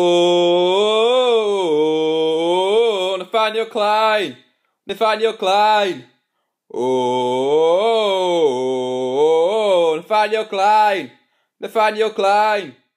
Oh, Nathaniel Klein! Nathaniel Klein! Oh, Nathaniel Klein! Nathaniel Klein!